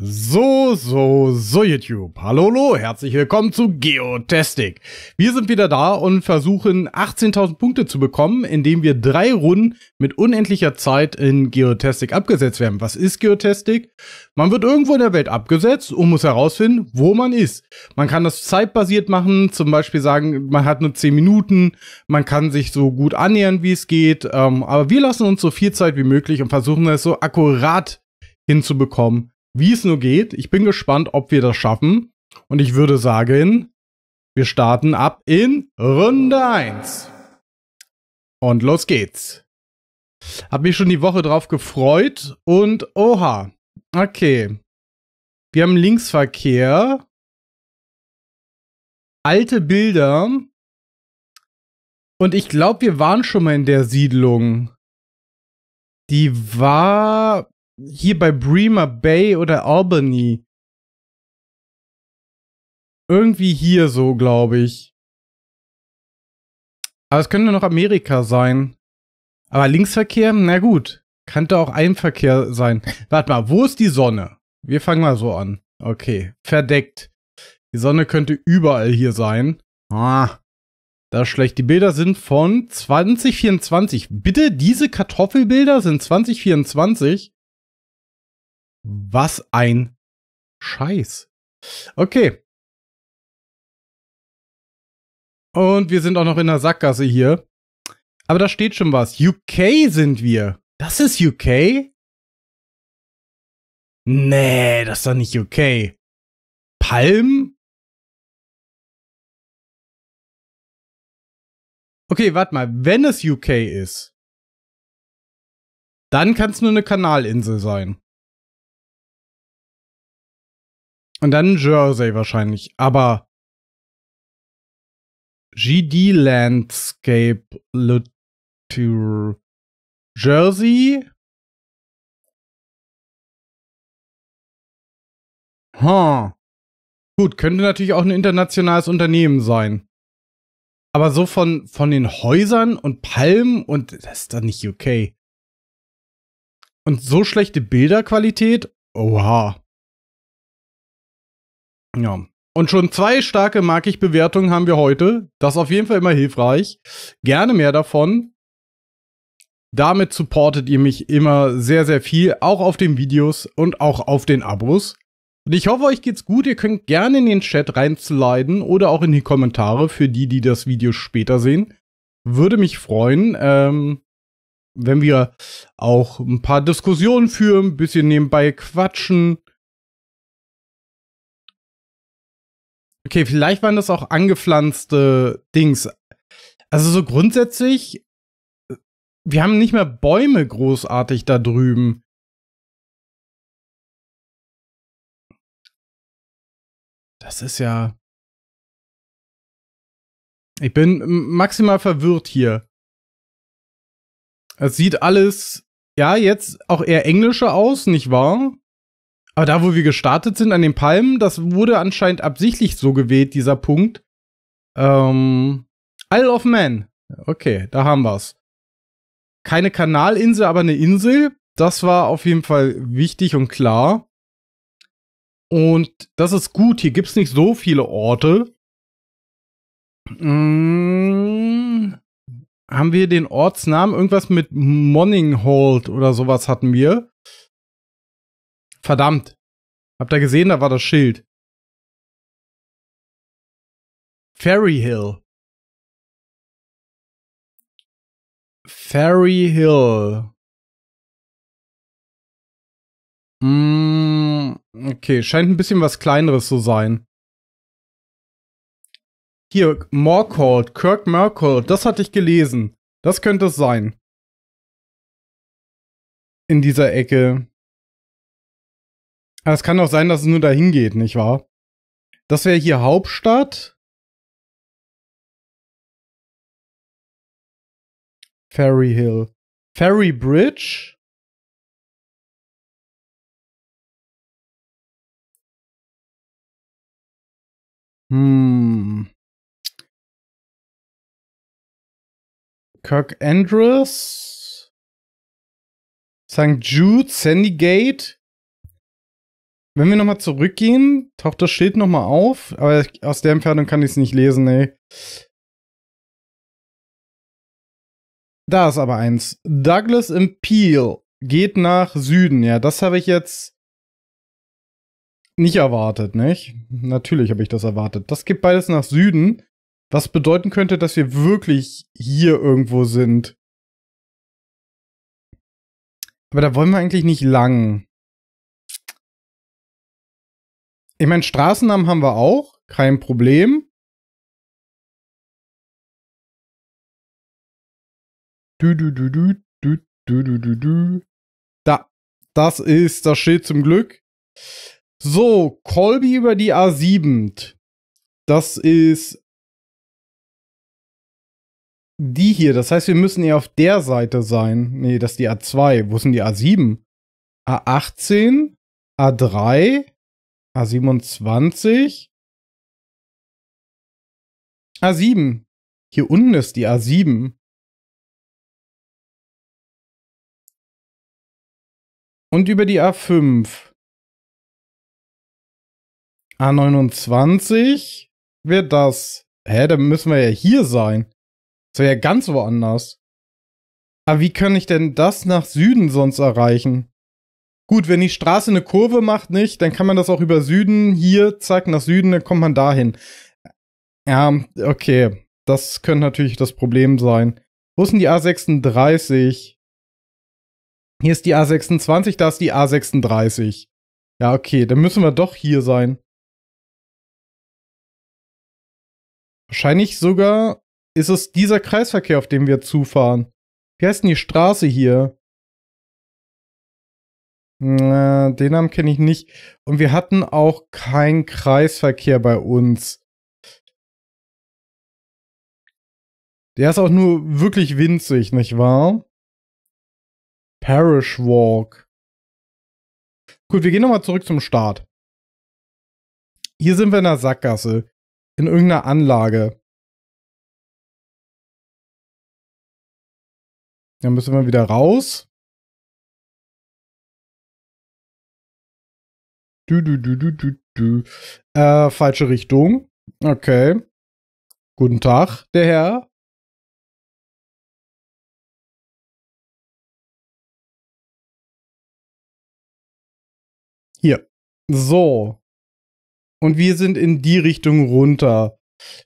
So, so, so YouTube. Hallo, hallo, herzlich willkommen zu Geotastic. Wir sind wieder da und versuchen 18.000 Punkte zu bekommen, indem wir drei Runden mit unendlicher Zeit in Geotastic abgesetzt werden. Was ist Geotastic? Man wird irgendwo in der Welt abgesetzt und muss herausfinden, wo man ist. Man kann das zeitbasiert machen, zum Beispiel sagen, man hat nur 10 Minuten, man kann sich so gut annähern, wie es geht, ähm, aber wir lassen uns so viel Zeit wie möglich und versuchen es so akkurat hinzubekommen, wie es nur geht. Ich bin gespannt, ob wir das schaffen. Und ich würde sagen, wir starten ab in Runde 1. Und los geht's. Hab mich schon die Woche drauf gefreut und oha. Okay. Wir haben Linksverkehr. Alte Bilder. Und ich glaube, wir waren schon mal in der Siedlung. Die war hier bei Bremer Bay oder Albany. Irgendwie hier so, glaube ich. Aber es könnte noch Amerika sein. Aber Linksverkehr, na gut. Könnte auch Einverkehr sein. Warte mal, wo ist die Sonne? Wir fangen mal so an. Okay, verdeckt. Die Sonne könnte überall hier sein. Ah, das ist schlecht. Die Bilder sind von 2024. Bitte, diese Kartoffelbilder sind 2024. Was ein Scheiß. Okay. Und wir sind auch noch in der Sackgasse hier. Aber da steht schon was. UK sind wir. Das ist UK? Nee, das ist doch nicht UK. Palm? Okay, warte mal. Wenn es UK ist, dann kann es nur eine Kanalinsel sein. Und dann Jersey wahrscheinlich. Aber GD Landscape Latour Jersey. Hm. Gut, könnte natürlich auch ein internationales Unternehmen sein. Aber so von, von den Häusern und Palmen und das ist doch nicht UK. Und so schlechte Bilderqualität? Oha. Ja. Und schon zwei starke Markig-Bewertungen haben wir heute. Das ist auf jeden Fall immer hilfreich. Gerne mehr davon. Damit supportet ihr mich immer sehr, sehr viel, auch auf den Videos und auch auf den Abos. Und ich hoffe, euch geht's gut. Ihr könnt gerne in den Chat reinsliden oder auch in die Kommentare für die, die das Video später sehen. Würde mich freuen, ähm, wenn wir auch ein paar Diskussionen führen, ein bisschen nebenbei quatschen Okay, vielleicht waren das auch angepflanzte Dings. Also so grundsätzlich, äh, wir haben nicht mehr Bäume großartig da drüben. Das ist ja. Ich bin maximal verwirrt hier. Es sieht alles, ja, jetzt auch eher englischer aus, nicht wahr? Aber da, wo wir gestartet sind, an den Palmen, das wurde anscheinend absichtlich so gewählt, dieser Punkt. Ähm, Isle of Man. Okay, da haben wir's. Keine Kanalinsel, aber eine Insel. Das war auf jeden Fall wichtig und klar. Und das ist gut. Hier gibt's nicht so viele Orte. Hm, haben wir den Ortsnamen? Irgendwas mit Morninghold oder sowas hatten wir. Verdammt. Habt ihr gesehen, da war das Schild. Ferry Hill. Ferry Hill. Mm, okay, scheint ein bisschen was kleineres zu sein. Hier, Morkold, Kirk Merkold, das hatte ich gelesen. Das könnte es sein. In dieser Ecke es kann auch sein, dass es nur dahin geht, nicht wahr? Das wäre hier Hauptstadt. Ferry Hill. Ferry Bridge. Hm. Kirk Andrews. St. Jude, Sandy Gate, wenn wir nochmal zurückgehen, taucht das Schild nochmal auf, aber aus der Entfernung kann ich es nicht lesen, ey. Da ist aber eins. Douglas Imperial geht nach Süden. Ja, das habe ich jetzt nicht erwartet, nicht? Natürlich habe ich das erwartet. Das geht beides nach Süden, was bedeuten könnte, dass wir wirklich hier irgendwo sind. Aber da wollen wir eigentlich nicht lang. Ich meine, Straßennamen haben wir auch, kein Problem. Du, du, du, du, du, du, du, du, Da, das ist das Schild zum Glück. So, Colby über die A7. Das ist die hier. Das heißt, wir müssen eher auf der Seite sein. Nee, das ist die A2. Wo sind die A7? A18? A3? A27. A7. Hier unten ist die A7. Und über die A5. A29 wird das. Hä, dann müssen wir ja hier sein. Das wäre ja ganz woanders. Aber wie kann ich denn das nach Süden sonst erreichen? Gut, wenn die Straße eine Kurve macht, nicht, dann kann man das auch über Süden hier, zack, nach Süden, dann kommt man dahin. Ja, okay. Das könnte natürlich das Problem sein. Wo ist denn die A36? Hier ist die A26, da ist die A36. Ja, okay, dann müssen wir doch hier sein. Wahrscheinlich sogar ist es dieser Kreisverkehr, auf dem wir zufahren. Wie heißt denn die Straße hier? Äh, den Namen kenne ich nicht. Und wir hatten auch keinen Kreisverkehr bei uns. Der ist auch nur wirklich winzig, nicht wahr? Parish Walk. Gut, wir gehen nochmal zurück zum Start. Hier sind wir in der Sackgasse. In irgendeiner Anlage. Dann müssen wir wieder raus. Du, du, du, du, du, du. Äh, falsche Richtung. Okay. Guten Tag, der Herr. Hier. So. Und wir sind in die Richtung runter.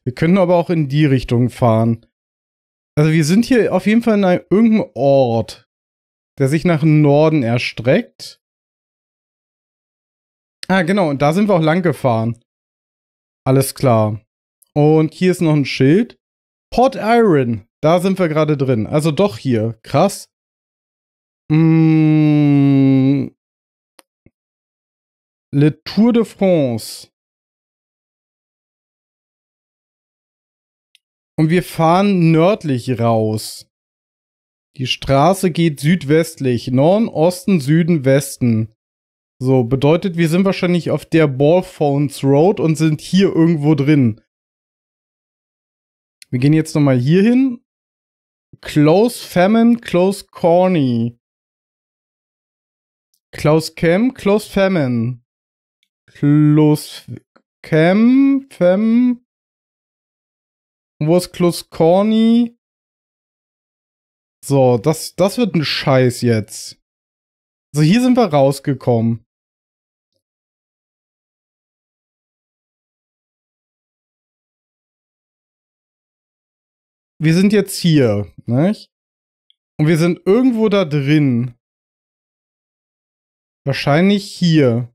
Wir können aber auch in die Richtung fahren. Also wir sind hier auf jeden Fall in einem, irgendeinem Ort, der sich nach Norden erstreckt. Ja, ah, genau, und da sind wir auch lang gefahren. Alles klar. Und hier ist noch ein Schild. Port Iron, da sind wir gerade drin. Also doch hier. Krass. Mmh. Le Tour de France. Und wir fahren nördlich raus. Die Straße geht südwestlich, Norden, Osten, Süden, Westen. So, bedeutet, wir sind wahrscheinlich auf der Ballphones Road und sind hier irgendwo drin. Wir gehen jetzt nochmal hier hin. Close Famine, Close Corny. Close Cam, Close Famine. Close Cam, Fam. Wo ist Close Corny? So, das, das wird ein Scheiß jetzt. So, hier sind wir rausgekommen. wir sind jetzt hier, nicht? Und wir sind irgendwo da drin. Wahrscheinlich hier.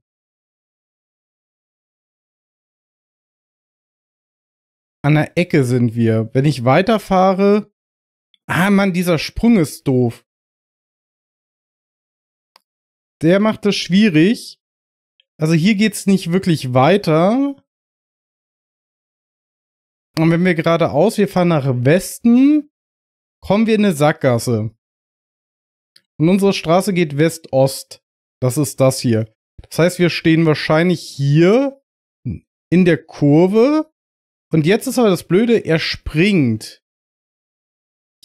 An der Ecke sind wir. Wenn ich weiterfahre. Ah, Mann, dieser Sprung ist doof. Der macht es schwierig. Also hier geht's nicht wirklich weiter. Und wenn wir geradeaus, wir fahren nach Westen, kommen wir in eine Sackgasse. Und unsere Straße geht West-Ost. Das ist das hier. Das heißt, wir stehen wahrscheinlich hier in der Kurve. Und jetzt ist aber das Blöde, er springt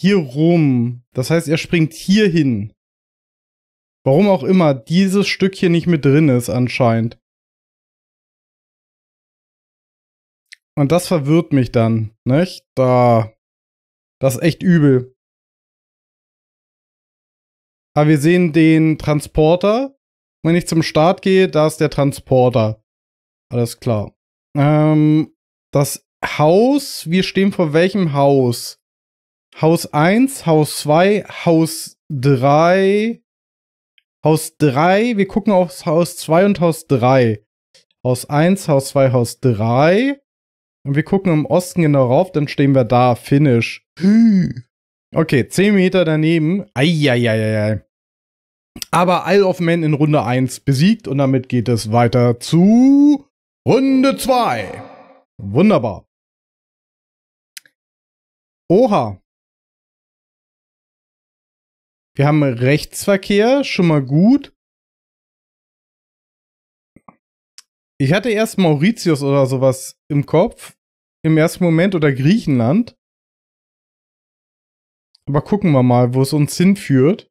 hier rum. Das heißt, er springt hier hin. Warum auch immer dieses Stück hier nicht mit drin ist anscheinend. Und das verwirrt mich dann, nicht? Da. Das ist echt übel. Aber wir sehen den Transporter. Wenn ich zum Start gehe, da ist der Transporter. Alles klar. Ähm, das Haus, wir stehen vor welchem Haus? Haus 1, Haus 2, Haus 3. Haus 3, wir gucken aufs Haus 2 und Haus 3. Haus 1, Haus 2, Haus 3. Und wir gucken im Osten genau rauf, dann stehen wir da, Finish. Hm. Okay, 10 Meter daneben. Eieieiei. Aber Isle of Man in Runde 1 besiegt und damit geht es weiter zu Runde 2. Wunderbar. Oha. Wir haben Rechtsverkehr, schon mal gut. Ich hatte erst Mauritius oder sowas im Kopf, im ersten Moment oder Griechenland. Aber gucken wir mal, wo es uns hinführt.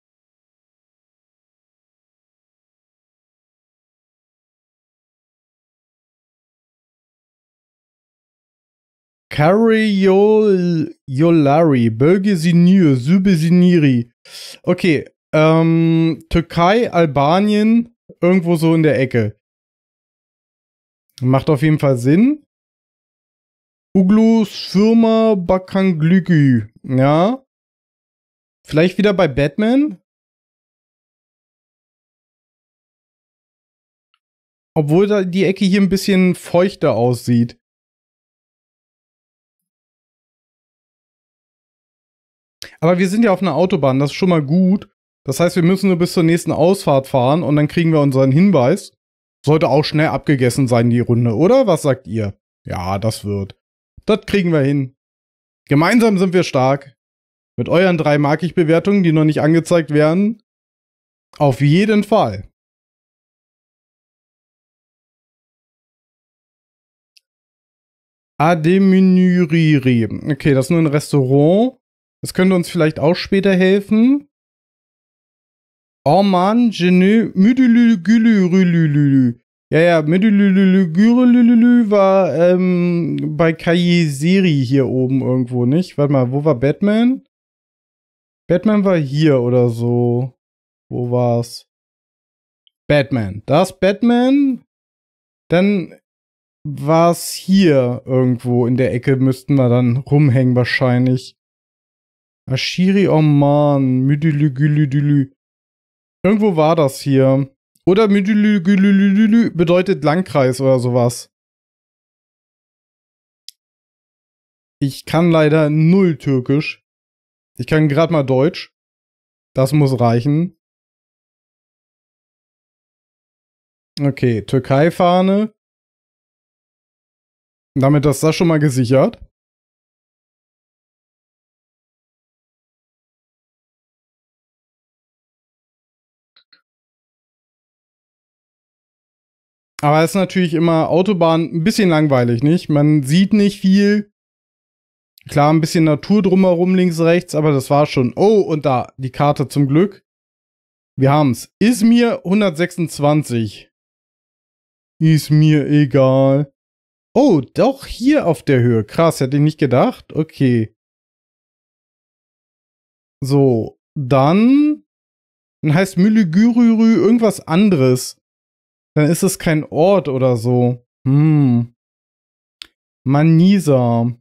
Karayolari, Bölgesinir, Sübesiniri. Okay, ähm, Türkei, Albanien, irgendwo so in der Ecke. Macht auf jeden Fall Sinn. Uglus Firma Bakanglügü. Ja. Vielleicht wieder bei Batman. Obwohl da die Ecke hier ein bisschen feuchter aussieht. Aber wir sind ja auf einer Autobahn, das ist schon mal gut. Das heißt, wir müssen nur bis zur nächsten Ausfahrt fahren und dann kriegen wir unseren Hinweis. Sollte auch schnell abgegessen sein, die Runde, oder? Was sagt ihr? Ja, das wird. Das kriegen wir hin. Gemeinsam sind wir stark. Mit euren drei mag ich Bewertungen, die noch nicht angezeigt werden. Auf jeden Fall. Ademinuriri. Okay, das ist nur ein Restaurant. Das könnte uns vielleicht auch später helfen. Orman oh Genö ne Müdülügülürülülü. Ja, ja, Müdülügülürülülü war ähm, bei Kaiseri hier oben irgendwo, nicht? Warte mal, wo war Batman? Batman war hier oder so. Wo war's? Batman. Da ist Batman. Dann war's hier irgendwo in der Ecke, müssten wir dann rumhängen wahrscheinlich. Ashiri oh man, Oman, Müdülügülüdülü. Irgendwo war das hier. Oder bedeutet Langkreis oder sowas. Ich kann leider null Türkisch. Ich kann gerade mal Deutsch. Das muss reichen. Okay, Türkei-Fahne. Damit ist das schon mal gesichert. Aber es ist natürlich immer Autobahn ein bisschen langweilig, nicht? Man sieht nicht viel. Klar, ein bisschen Natur drumherum, links, rechts, aber das war schon. Oh, und da, die Karte zum Glück. Wir haben's. Ist mir 126. Ist mir egal. Oh, doch hier auf der Höhe. Krass, hätte ich nicht gedacht. Okay. So, dann, dann heißt Müligürürü irgendwas anderes. Dann ist es kein Ort oder so. Hm. Manisa.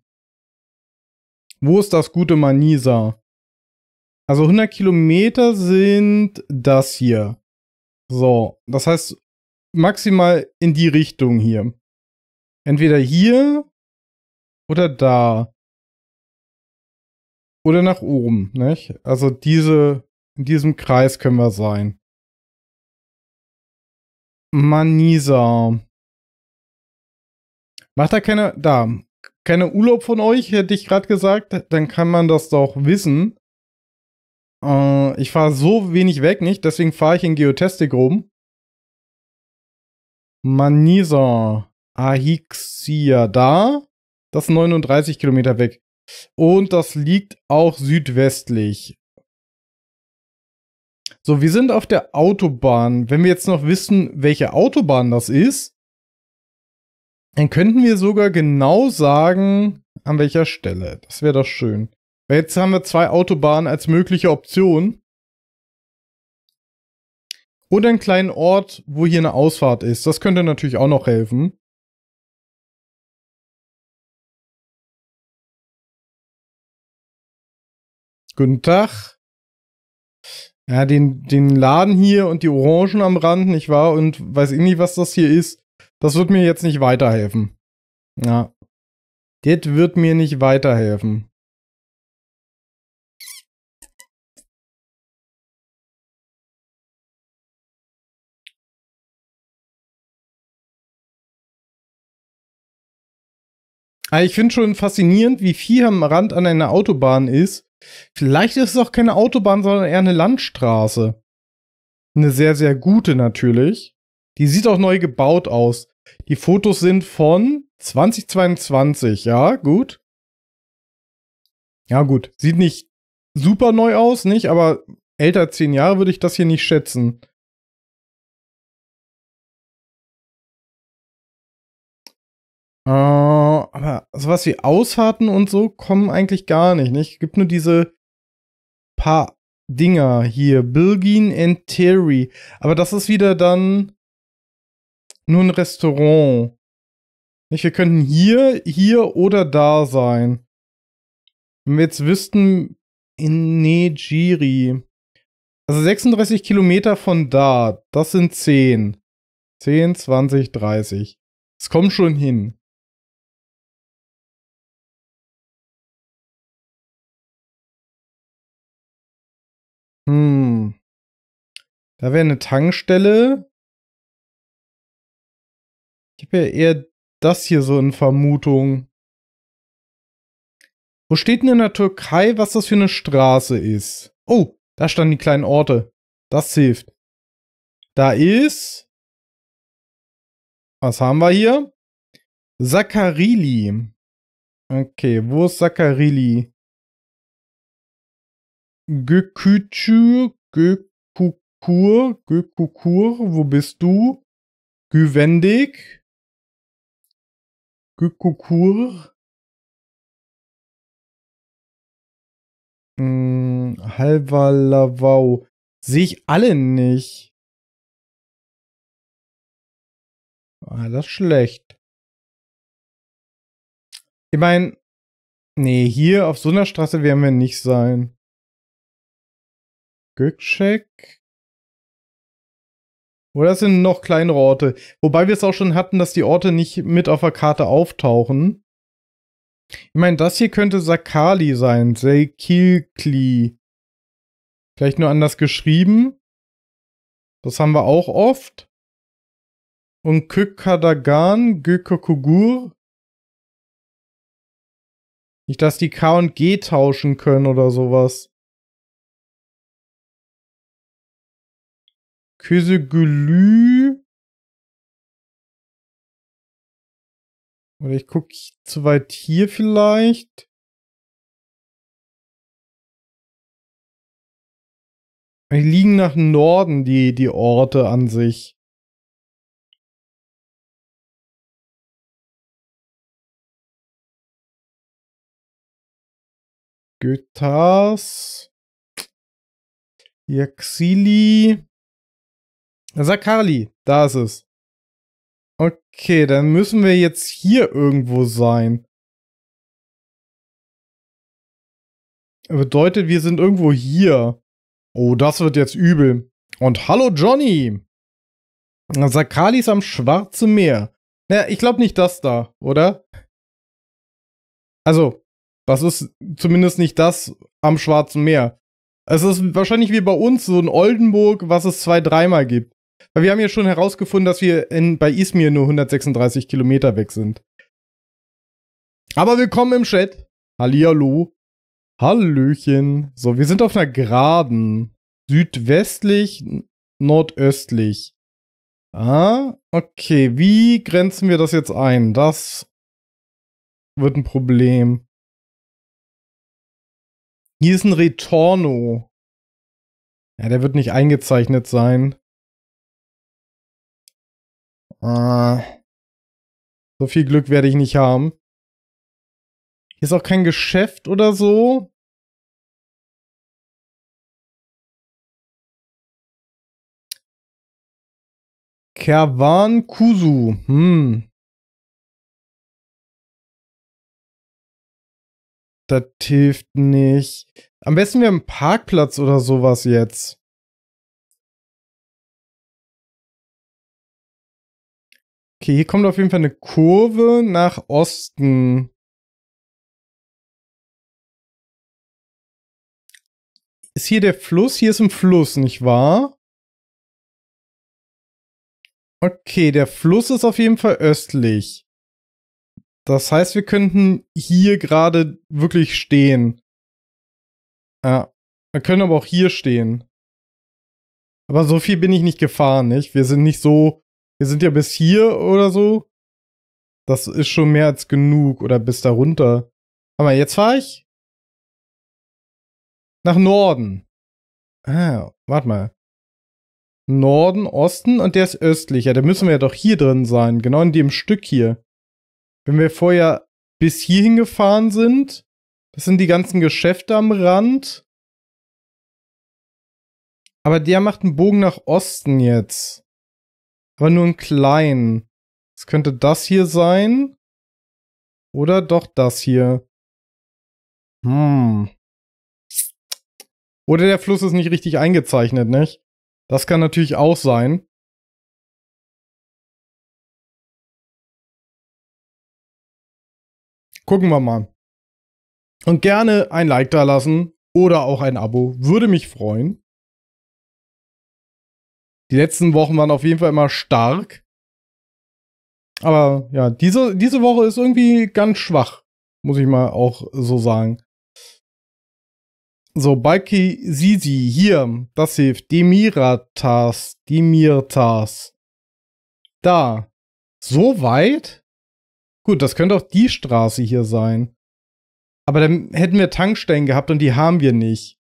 Wo ist das gute Manisa? Also 100 Kilometer sind das hier. So, das heißt maximal in die Richtung hier. Entweder hier oder da. Oder nach oben, nicht? Also diese, in diesem Kreis können wir sein. Manisa. Macht da keine, da, keine Urlaub von euch, hätte ich gerade gesagt. Dann kann man das doch wissen. Äh, ich fahre so wenig weg nicht, deswegen fahre ich in Geotestik rum. Manisa. Ahixia da. Das ist 39 Kilometer weg. Und das liegt auch südwestlich. So, wir sind auf der Autobahn. Wenn wir jetzt noch wissen, welche Autobahn das ist, dann könnten wir sogar genau sagen, an welcher Stelle. Das wäre doch schön. Weil jetzt haben wir zwei Autobahnen als mögliche Option. Oder einen kleinen Ort, wo hier eine Ausfahrt ist. Das könnte natürlich auch noch helfen. Guten Tag ja, den, den Laden hier und die Orangen am Rand, nicht wahr? Und weiß ich nicht, was das hier ist. Das wird mir jetzt nicht weiterhelfen. Ja. Das wird mir nicht weiterhelfen. Ah, ich finde schon faszinierend, wie viel am Rand an einer Autobahn ist Vielleicht ist es auch keine Autobahn, sondern eher eine Landstraße. Eine sehr, sehr gute natürlich. Die sieht auch neu gebaut aus. Die Fotos sind von 2022, ja, gut. Ja, gut. Sieht nicht super neu aus, nicht, aber älter als 10 Jahre würde ich das hier nicht schätzen. Ähm aber sowas wie Ausfahrten und so kommen eigentlich gar nicht. nicht? Gibt nur diese paar Dinger hier. Bilgin and Terry. Aber das ist wieder dann nur ein Restaurant. Nicht? Wir könnten hier, hier oder da sein. Wenn wir jetzt wüssten, in Nejiri. Also 36 Kilometer von da. Das sind 10. 10, 20, 30. Es kommt schon hin. Hm. Da wäre eine Tankstelle. Ich habe ja eher das hier so in Vermutung. Wo steht denn in der Türkei, was das für eine Straße ist? Oh, da standen die kleinen Orte. Das hilft. Da ist. Was haben wir hier? Sakarili. Okay, wo ist Sakarili? Gökücü, Gökukur, Gökukur, wo bist du? Güvendig, Gökukur, hm, Halvalavau. Sehe ich alle nicht. Ah, das ist schlecht. Ich meine, nee, hier auf so einer Straße werden wir nicht sein. Gökcek. Oder sind noch kleinere Orte. Wobei wir es auch schon hatten, dass die Orte nicht mit auf der Karte auftauchen. Ich meine, das hier könnte Sakali sein. Seikilkli. Vielleicht nur anders geschrieben. Das haben wir auch oft. Und Kükkadagan, Gökokugur. Nicht, dass die K und G tauschen können oder sowas. Kösegülü. Oder ich gucke zu weit hier vielleicht. Die liegen nach Norden, die, die Orte an sich. Götas. Yaxili. Dann Carly, da ist es. Okay, dann müssen wir jetzt hier irgendwo sein. Bedeutet, wir sind irgendwo hier. Oh, das wird jetzt übel. Und hallo Johnny! Dann Carly ist am Schwarzen Meer. Naja, ich glaube nicht das da, oder? Also, das ist zumindest nicht das am Schwarzen Meer. Es ist wahrscheinlich wie bei uns so in Oldenburg, was es zwei, dreimal gibt. Weil wir haben ja schon herausgefunden, dass wir in, bei Izmir nur 136 Kilometer weg sind. Aber willkommen im Chat. Hallihallo. Hallöchen. So, wir sind auf einer Geraden. Südwestlich, nordöstlich. Ah, okay. Wie grenzen wir das jetzt ein? Das wird ein Problem. Hier ist ein Retorno. Ja, der wird nicht eingezeichnet sein. Ah. so viel Glück werde ich nicht haben. Hier ist auch kein Geschäft oder so. Kervan Kusu. Hm. Das hilft nicht. Am besten wir ein Parkplatz oder sowas jetzt. Okay, hier kommt auf jeden Fall eine Kurve nach Osten. Ist hier der Fluss? Hier ist ein Fluss, nicht wahr? Okay, der Fluss ist auf jeden Fall östlich. Das heißt, wir könnten hier gerade wirklich stehen. Ja, wir können aber auch hier stehen. Aber so viel bin ich nicht gefahren, nicht? Wir sind nicht so wir sind ja bis hier oder so. Das ist schon mehr als genug oder bis darunter. Aber jetzt fahre ich nach Norden. Ah, warte mal. Norden, Osten und der ist östlich. Ja, Da müssen wir ja doch hier drin sein, genau in dem Stück hier. Wenn wir vorher bis hierhin gefahren sind, das sind die ganzen Geschäfte am Rand. Aber der macht einen Bogen nach Osten jetzt aber nur ein kleinen. Es könnte das hier sein. Oder doch das hier. Hm. Oder der Fluss ist nicht richtig eingezeichnet, nicht? Das kann natürlich auch sein. Gucken wir mal. Und gerne ein Like da lassen oder auch ein Abo. Würde mich freuen. Die letzten Wochen waren auf jeden Fall immer stark. Aber ja, diese, diese Woche ist irgendwie ganz schwach, muss ich mal auch so sagen. So, Balki Sisi, hier, das hilft. Demiratas, Demirtas. Da. So weit? Gut, das könnte auch die Straße hier sein. Aber dann hätten wir Tankstellen gehabt und die haben wir nicht.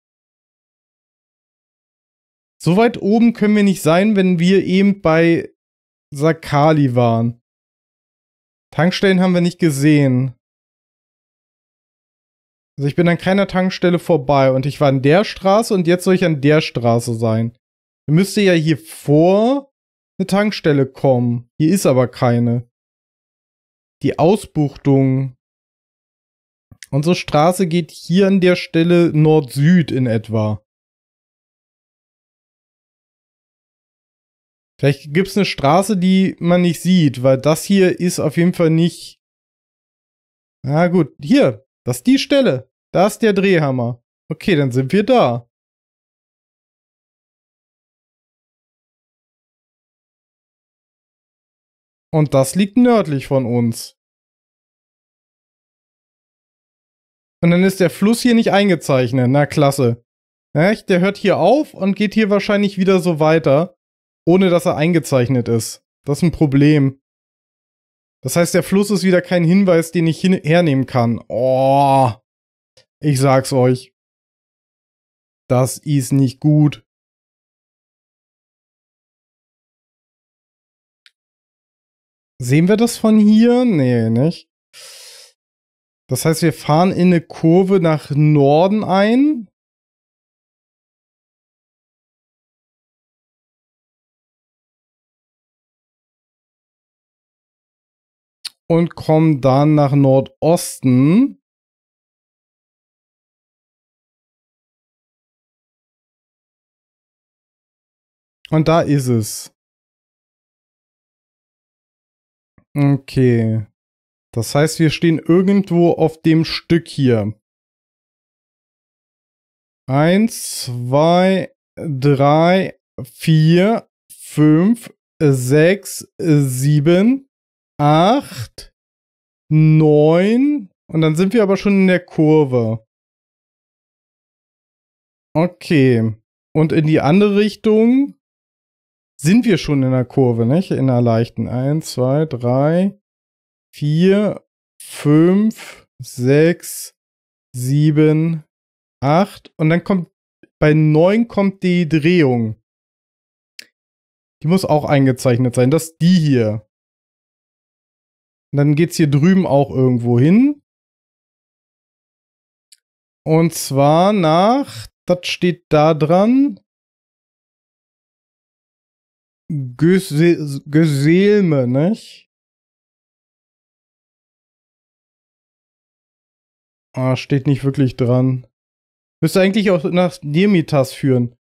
So weit oben können wir nicht sein, wenn wir eben bei Sakali waren. Tankstellen haben wir nicht gesehen. Also ich bin an keiner Tankstelle vorbei und ich war an der Straße und jetzt soll ich an der Straße sein. Dann müsste ja hier vor eine Tankstelle kommen. Hier ist aber keine. Die Ausbuchtung. Unsere Straße geht hier an der Stelle Nord-Süd in etwa. Vielleicht gibt es eine Straße, die man nicht sieht, weil das hier ist auf jeden Fall nicht. Na gut, hier, das ist die Stelle. Da ist der Drehhammer. Okay, dann sind wir da. Und das liegt nördlich von uns. Und dann ist der Fluss hier nicht eingezeichnet. Na klasse. Ja, der hört hier auf und geht hier wahrscheinlich wieder so weiter ohne dass er eingezeichnet ist. Das ist ein Problem. Das heißt, der Fluss ist wieder kein Hinweis, den ich hernehmen kann. Oh, ich sag's euch. Das ist nicht gut. Sehen wir das von hier? Nee, nicht. Das heißt, wir fahren in eine Kurve nach Norden ein. und kommen dann nach Nordosten. Und da ist es. Okay. Das heißt, wir stehen irgendwo auf dem Stück hier. Eins, zwei, drei, vier, fünf, sechs, sieben, 8, 9 und dann sind wir aber schon in der Kurve. Okay. Und in die andere Richtung sind wir schon in der Kurve, nicht? In der leichten. 1, 2, 3, 4, 5, 6, 7, 8. Und dann kommt bei 9 kommt die Drehung. Die muss auch eingezeichnet sein. Das ist die hier. Und dann es hier drüben auch irgendwo hin. Und zwar nach, das steht da dran, Göse, Göselme, nicht? Ah, steht nicht wirklich dran. Müsste eigentlich auch nach Nirmitas führen.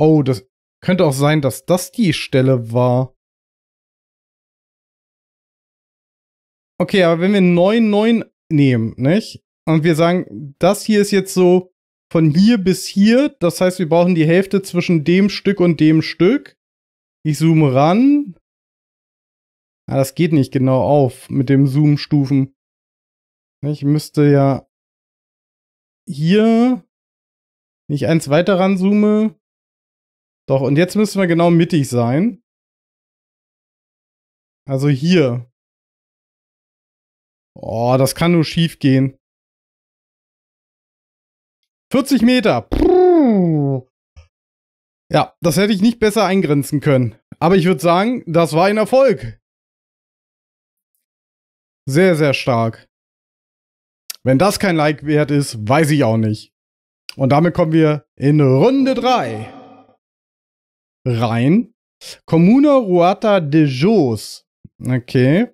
Oh, das könnte auch sein, dass das die Stelle war. Okay, aber wenn wir 9,9 nehmen, nicht? Und wir sagen, das hier ist jetzt so von hier bis hier. Das heißt, wir brauchen die Hälfte zwischen dem Stück und dem Stück. Ich zoome ran. Ah, das geht nicht genau auf mit dem Zoom-Stufen. Ich müsste ja hier, wenn ich eins weiter ranzoome. Doch, und jetzt müssen wir genau mittig sein. Also hier. Oh, das kann nur schief gehen. 40 Meter. Puh. Ja, das hätte ich nicht besser eingrenzen können. Aber ich würde sagen, das war ein Erfolg. Sehr, sehr stark. Wenn das kein Like wert ist, weiß ich auch nicht. Und damit kommen wir in Runde 3 rein. Comuna Ruata de Jos. Okay.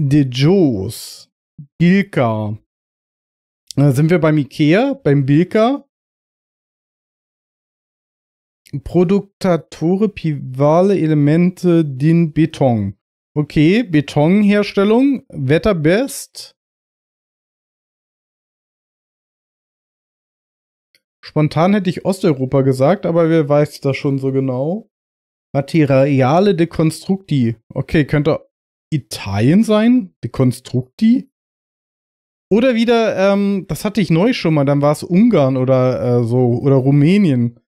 De Joes, Bilka. Da sind wir beim Ikea, beim Bilka. Produktatore pivale Elemente din Beton. Okay, Betonherstellung, Wetterbest. Spontan hätte ich Osteuropa gesagt, aber wer weiß das schon so genau? Materiale de Constructi. Okay, könnte Italien sein, die Konstrukti. Oder wieder, ähm, das hatte ich neu schon mal, dann war es Ungarn oder äh, so, oder Rumänien.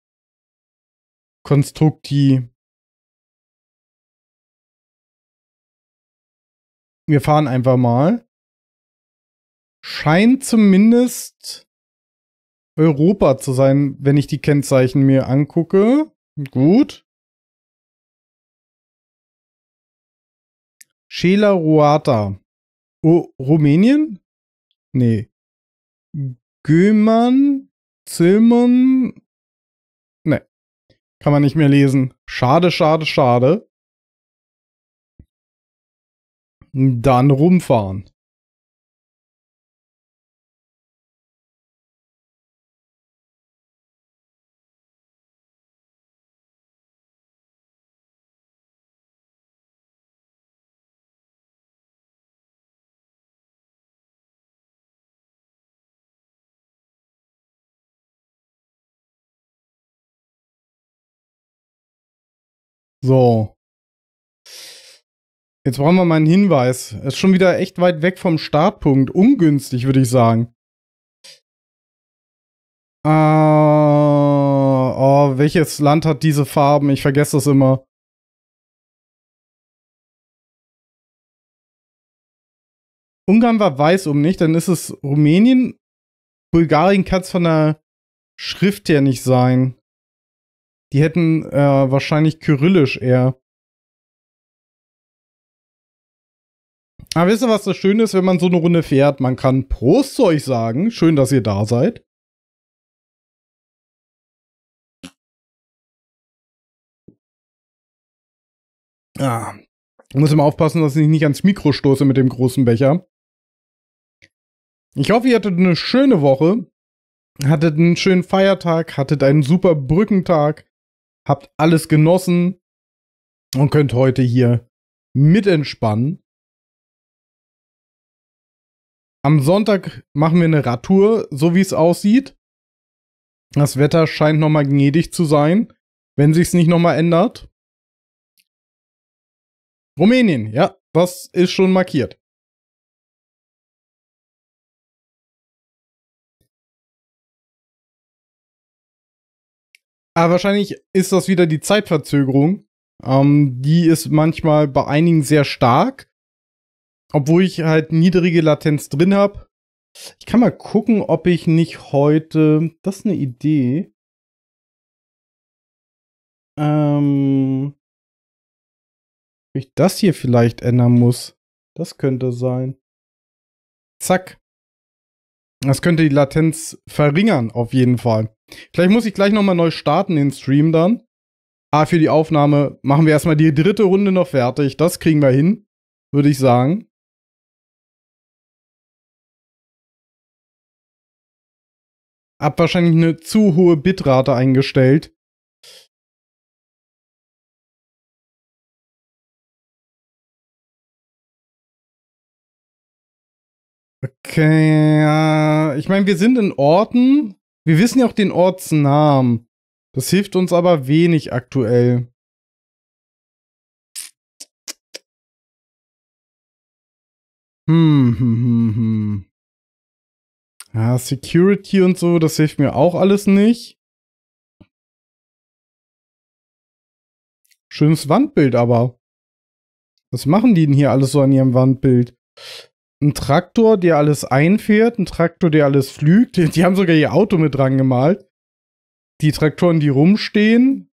Konstrukti. Wir fahren einfach mal. Scheint zumindest Europa zu sein, wenn ich die Kennzeichen mir angucke. Gut. Schela Ruata. O Rumänien? Nee. Göman, Zimmern? Nee. Kann man nicht mehr lesen. Schade, schade, schade. Dann rumfahren. So. Jetzt brauchen wir mal einen Hinweis. Ist schon wieder echt weit weg vom Startpunkt. Ungünstig, würde ich sagen. Äh, oh, welches Land hat diese Farben? Ich vergesse das immer. Ungarn war weiß um nicht, dann ist es Rumänien. Bulgarien kann es von der Schrift her nicht sein die hätten äh, wahrscheinlich kyrillisch eher. Aber wisst ihr, was das Schöne ist, wenn man so eine Runde fährt? Man kann Prost zu euch sagen. Schön, dass ihr da seid. Ah, muss immer aufpassen, dass ich nicht ans Mikro stoße mit dem großen Becher. Ich hoffe, ihr hattet eine schöne Woche, hattet einen schönen Feiertag, hattet einen super Brückentag, habt alles genossen und könnt heute hier mit entspannen. Am Sonntag machen wir eine Radtour, so wie es aussieht. Das Wetter scheint nochmal gnädig zu sein, wenn sich es nicht nochmal ändert. Rumänien, ja, das ist schon markiert. Aber wahrscheinlich ist das wieder die Zeitverzögerung. Ähm, die ist manchmal bei einigen sehr stark. Obwohl ich halt niedrige Latenz drin habe. Ich kann mal gucken, ob ich nicht heute. Das ist eine Idee. Ähm. Ob ich das hier vielleicht ändern muss. Das könnte sein. Zack. Das könnte die Latenz verringern, auf jeden Fall. Vielleicht muss ich gleich nochmal neu starten, den Stream dann. Ah, für die Aufnahme machen wir erstmal die dritte Runde noch fertig. Das kriegen wir hin, würde ich sagen. Hab wahrscheinlich eine zu hohe Bitrate eingestellt. Okay, ja. Ich meine, wir sind in Orten. Wir wissen ja auch den Ortsnamen. Das hilft uns aber wenig aktuell. Hm, hm, hm, hm, hm. Ja, Security und so, das hilft mir auch alles nicht. Schönes Wandbild aber. Was machen die denn hier alles so an ihrem Wandbild? ein Traktor, der alles einfährt, ein Traktor, der alles flügt. Die, haben sogar ihr Auto mit dran gemalt. Die Traktoren, die rumstehen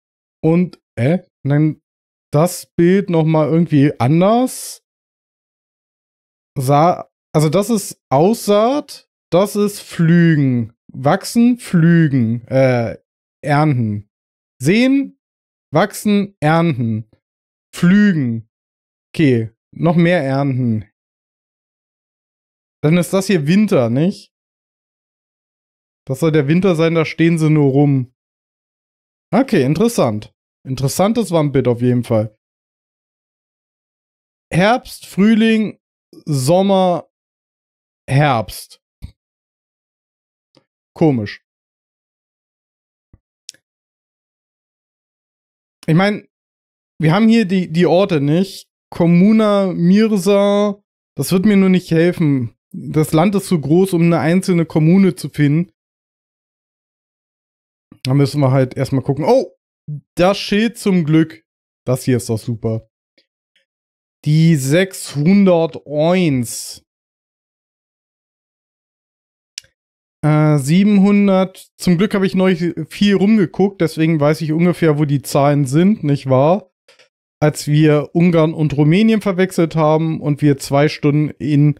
und, äh, und dann das Bild nochmal irgendwie anders sah. Also das ist Aussaat, das ist Flügen. Wachsen, Flügen, äh, Ernten. Sehen, wachsen, ernten. Flügen. Okay, noch mehr ernten. Dann ist das hier Winter, nicht? Das soll der Winter sein, da stehen sie nur rum. Okay, interessant. Interessantes Wandbild auf jeden Fall. Herbst, Frühling, Sommer, Herbst. Komisch. Ich meine, wir haben hier die, die Orte nicht. Kommuna, Mirsa, das wird mir nur nicht helfen das Land ist zu groß, um eine einzelne Kommune zu finden. Da müssen wir halt erstmal gucken. Oh, das Schild zum Glück. Das hier ist doch super. Die 601. Äh, 700. Zum Glück habe ich neulich viel rumgeguckt, deswegen weiß ich ungefähr, wo die Zahlen sind, nicht wahr? Als wir Ungarn und Rumänien verwechselt haben und wir zwei Stunden in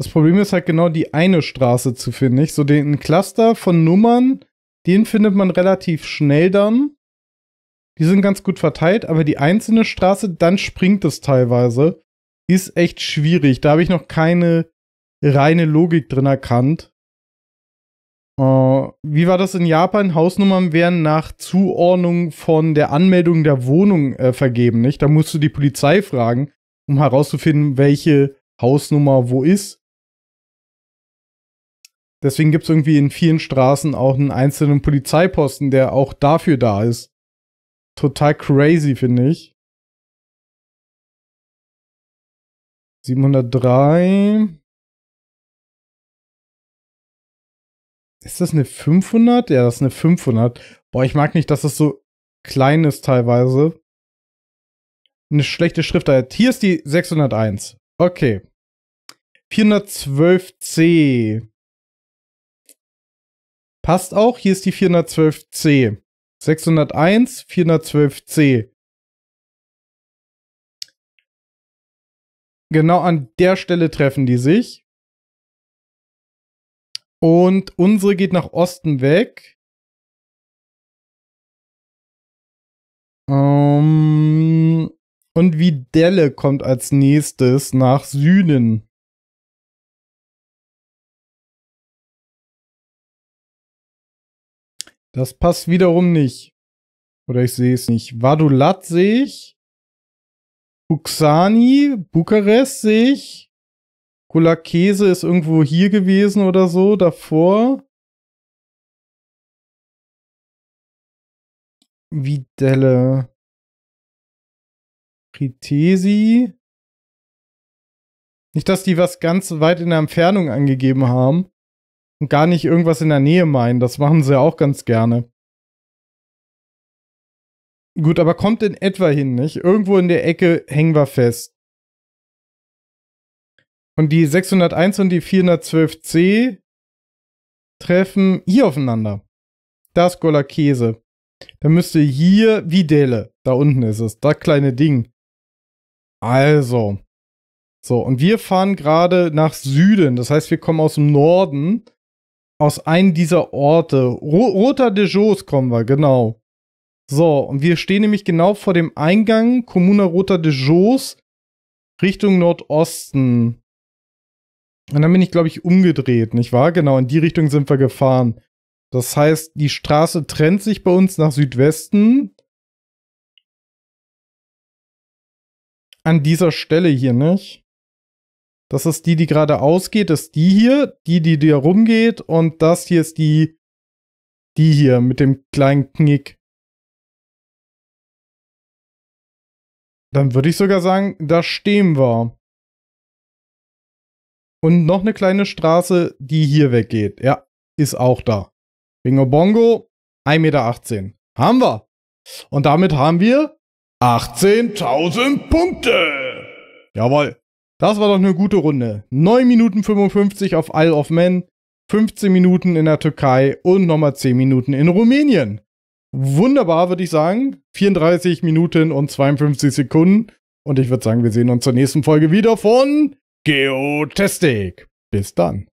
Das Problem ist halt genau die eine Straße zu finden. Nicht? So den Cluster von Nummern, den findet man relativ schnell dann. Die sind ganz gut verteilt, aber die einzelne Straße, dann springt es teilweise. ist echt schwierig. Da habe ich noch keine reine Logik drin erkannt. Uh, wie war das in Japan? Hausnummern werden nach Zuordnung von der Anmeldung der Wohnung äh, vergeben, nicht? Da musst du die Polizei fragen, um herauszufinden, welche Hausnummer wo ist. Deswegen gibt es irgendwie in vielen Straßen auch einen einzelnen Polizeiposten, der auch dafür da ist. Total crazy, finde ich. 703. Ist das eine 500? Ja, das ist eine 500. Boah, ich mag nicht, dass das so klein ist teilweise. Eine schlechte Schriftart. Hier ist die 601. Okay. 412c. Passt auch, hier ist die 412C. 601, 412C. Genau an der Stelle treffen die sich. Und unsere geht nach Osten weg. Ähm, und Videlle kommt als nächstes nach Süden. Das passt wiederum nicht. Oder ich sehe es nicht. Vadulat sehe ich. Buxani, Bukarest sehe ich. Kulakese ist irgendwo hier gewesen oder so, davor. Videlle. Pritesi. Nicht, dass die was ganz weit in der Entfernung angegeben haben und gar nicht irgendwas in der Nähe meinen. Das machen sie ja auch ganz gerne. Gut, aber kommt in etwa hin, nicht? Irgendwo in der Ecke hängen wir fest. Und die 601 und die 412c treffen hier aufeinander. Da ist Golakese. Da müsste hier Videle. Da unten ist es. Das kleine Ding. Also. So, und wir fahren gerade nach Süden. Das heißt, wir kommen aus dem Norden aus einem dieser Orte. Rota de Jos kommen wir, genau. So, und wir stehen nämlich genau vor dem Eingang Kommuna Rota de Jos Richtung Nordosten. Und dann bin ich, glaube ich, umgedreht, nicht wahr? Genau, in die Richtung sind wir gefahren. Das heißt, die Straße trennt sich bei uns nach Südwesten. An dieser Stelle hier, nicht? Das ist die, die gerade ausgeht, ist die hier, die, die dir rumgeht und das hier ist die, die hier mit dem kleinen Knick. Dann würde ich sogar sagen, da stehen wir. Und noch eine kleine Straße, die hier weggeht. Ja, ist auch da. Bingo Bongo, 1,18 Meter. Haben wir. Und damit haben wir 18.000 Punkte. Jawohl. Das war doch eine gute Runde. 9 Minuten 55 auf Isle of Man, 15 Minuten in der Türkei und nochmal 10 Minuten in Rumänien. Wunderbar, würde ich sagen. 34 Minuten und 52 Sekunden. Und ich würde sagen, wir sehen uns zur nächsten Folge wieder von Geotastic. Bis dann.